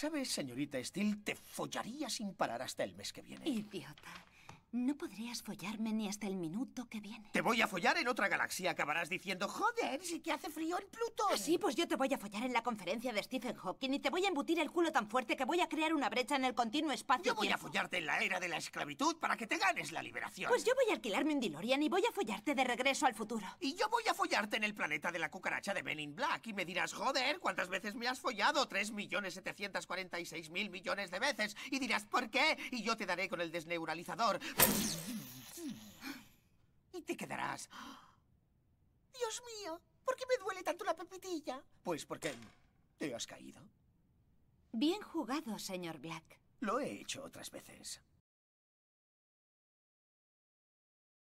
¿Sabes, señorita Steele? Te follaría sin parar hasta el mes que viene. Idiota. No podrías follarme ni hasta el minuto que viene. Te voy a follar en otra galaxia. Acabarás diciendo, joder, sí que hace frío en Plutón. Ah, sí, pues yo te voy a follar en la conferencia de Stephen Hawking y te voy a embutir el culo tan fuerte que voy a crear una brecha en el continuo espacio. Yo voy a follarte en la era de la esclavitud para que te ganes la liberación. Pues yo voy a alquilarme un DeLorean y voy a follarte de regreso al futuro. Y yo voy a follarte en el planeta de la cucaracha de Benin Black y me dirás, joder, ¿cuántas veces me has follado? 3.746.000 millones de veces. Y dirás, ¿por qué? Y yo te daré con el desneuralizador. Y te quedarás... Dios mío, ¿por qué me duele tanto la pepitilla? Pues porque te has caído. Bien jugado, señor Black. Lo he hecho otras veces.